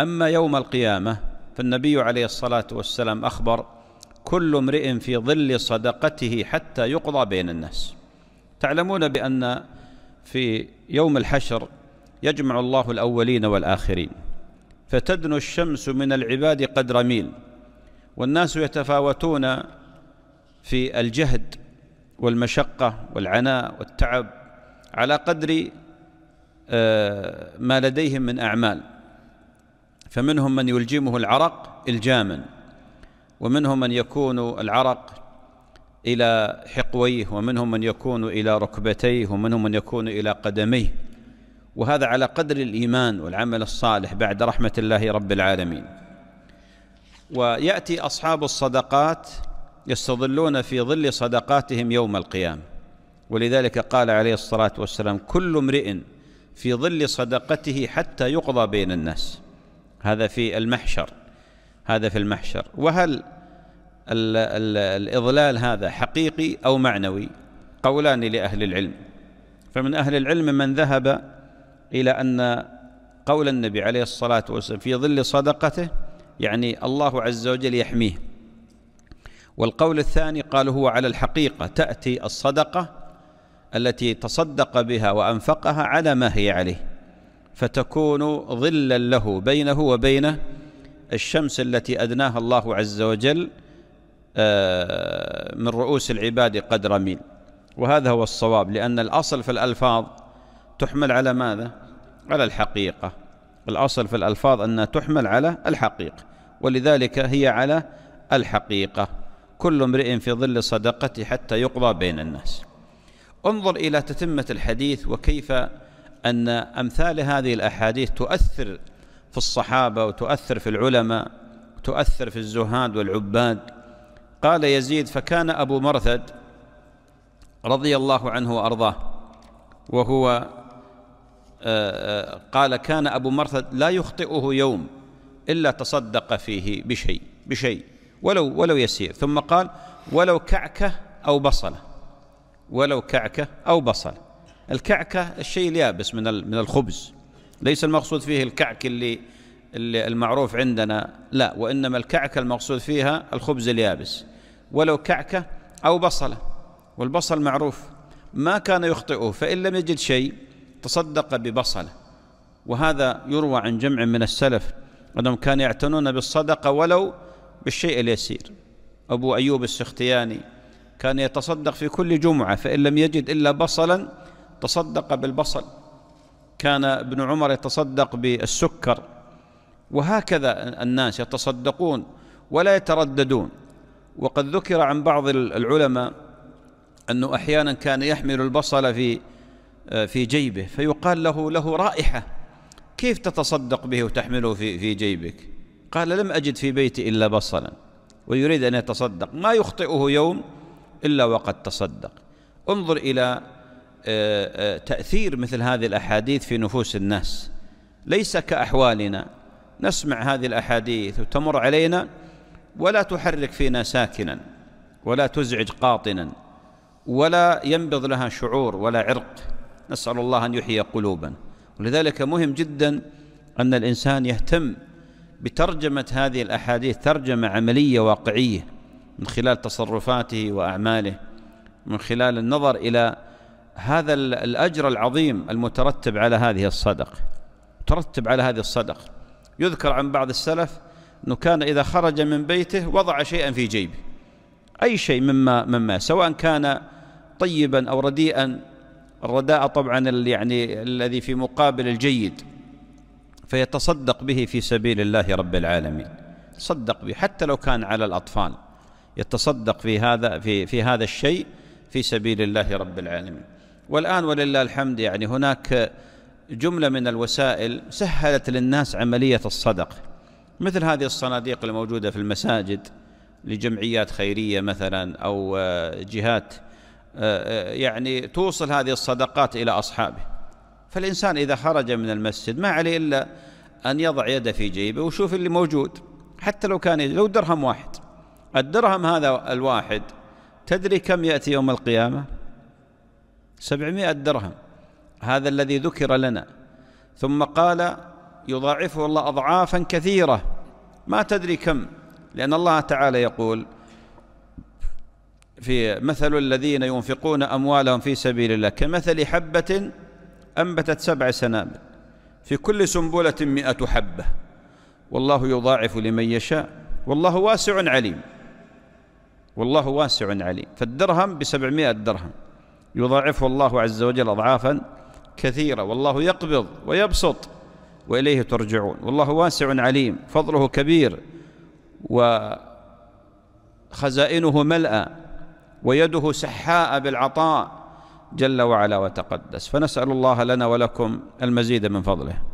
اما يوم القيامه فالنبي عليه الصلاه والسلام اخبر كل امرئ في ظل صدقته حتى يقضى بين الناس تعلمون بان في يوم الحشر يجمع الله الاولين والاخرين فتدنو الشمس من العباد قدر ميل والناس يتفاوتون في الجهد والمشقه والعناء والتعب على قدر آه، ما لديهم من اعمال فمنهم من يلجمه العرق الجاما ومنهم من يكون العرق إلى حقويه ومنهم من يكون إلى ركبتيه ومنهم من يكون إلى قدميه وهذا على قدر الإيمان والعمل الصالح بعد رحمة الله رب العالمين ويأتي أصحاب الصدقات يستظلون في ظل صدقاتهم يوم القيامة ولذلك قال عليه الصلاة والسلام كل امرئ في ظل صدقته حتى يقضى بين الناس هذا في المحشر هذا في المحشر وهل ال ال الإضلال هذا حقيقي أو معنوي قولان لأهل العلم فمن أهل العلم من ذهب إلى أن قول النبي عليه الصلاة والسلام في ظل صدقته يعني الله عز وجل يحميه والقول الثاني قال هو على الحقيقة تأتي الصدقة التي تصدق بها وأنفقها على ما هي عليه فتكون ظلا له بينه وبين الشمس التي أدناها الله عز وجل آه، من رؤوس العباد قدر ميل وهذا هو الصواب لأن الأصل في الألفاظ تحمل على ماذا؟ على الحقيقة الأصل في الألفاظ أنها تحمل على الحقيقة ولذلك هي على الحقيقة كل امرئ في ظل صدقته حتى يقضى بين الناس انظر إلى تتمة الحديث وكيف أن أمثال هذه الأحاديث تؤثر في الصحابة وتؤثر في العلماء وتؤثر في الزهاد والعباد قال يزيد فكان أبو مرثد رضي الله عنه وأرضاه وهو آه، آه، قال كان أبو مرثد لا يخطئه يوم إلا تصدق فيه بشيء بشيء ولو ولو يسير ثم قال ولو كعكة أو بصلة ولو كعكة أو بصلة الكعكة الشيء اليابس من من الخبز ليس المقصود فيه الكعك اللي, اللي المعروف عندنا لا وإنما الكعكة المقصود فيها الخبز اليابس ولو كعكة أو بصلة والبصل معروف ما كان يخطئه فإن لم يجد شيء تصدق ببصلة وهذا يروى عن جمع من السلف أنهم كانوا يعتنون بالصدقة ولو بالشيء اليسير أبو أيوب السختياني كان يتصدق في كل جمعة فإن لم يجد إلا بصلا تصدق بالبصل كان ابن عمر يتصدق بالسكر وهكذا الناس يتصدقون ولا يترددون وقد ذكر عن بعض العلماء انه احيانا كان يحمل البصل في في جيبه فيقال له له رائحه كيف تتصدق به وتحمله في في جيبك؟ قال لم اجد في بيتي الا بصلا ويريد ان يتصدق ما يخطئه يوم الا وقد تصدق انظر الى تأثير مثل هذه الأحاديث في نفوس الناس ليس كأحوالنا نسمع هذه الأحاديث وتمر علينا ولا تحرك فينا ساكنا ولا تزعج قاطنا ولا ينبض لها شعور ولا عرق نسأل الله أن يحيي قلوبا ولذلك مهم جدا أن الإنسان يهتم بترجمة هذه الأحاديث ترجمة عملية واقعية من خلال تصرفاته وأعماله من خلال النظر إلى هذا الأجر العظيم المترتب على هذه الصدقة ترتب على هذه الصدقة يذكر عن بعض السلف أنه كان إذا خرج من بيته وضع شيئا في جيبه أي شيء مما مما سواء كان طيبا أو رديئا الرداء طبعا يعني الذي في مقابل الجيد فيتصدق به في سبيل الله رب العالمين صدق به حتى لو كان على الأطفال يتصدق في هذا في في هذا الشيء في سبيل الله رب العالمين والآن ولله الحمد يعني هناك جملة من الوسائل سهلت للناس عملية الصدقة مثل هذه الصناديق الموجودة في المساجد لجمعيات خيرية مثلا أو آه، جهات آه، آه، يعني توصل هذه الصدقات إلى أصحابه فالإنسان إذا خرج من المسجد ما عليه إلا أن يضع يده في جيبه ويشوف اللي موجود حتى لو كان لو درهم واحد الدرهم هذا الواحد تدري كم يأتي يوم القيامة سبعمائة درهم هذا الذي ذكر لنا ثم قال يضاعفه الله أضعافا كثيرة ما تدري كم لأن الله تعالى يقول في مثل الذين ينفقون أموالهم في سبيل الله كمثل حبة أنبتت سبع سنابل في كل سنبلة مئة حبة والله يضاعف لمن يشاء والله واسع عليم والله واسع عليم فالدرهم بسبعمائة درهم يضاعفه الله عز وجل أضعافا كثيرة والله يقبض ويبسط وإليه ترجعون والله واسع عليم فضله كبير وخزائنه ملأى ويده سحاء بالعطاء جل وعلا وتقدس فنسأل الله لنا ولكم المزيد من فضله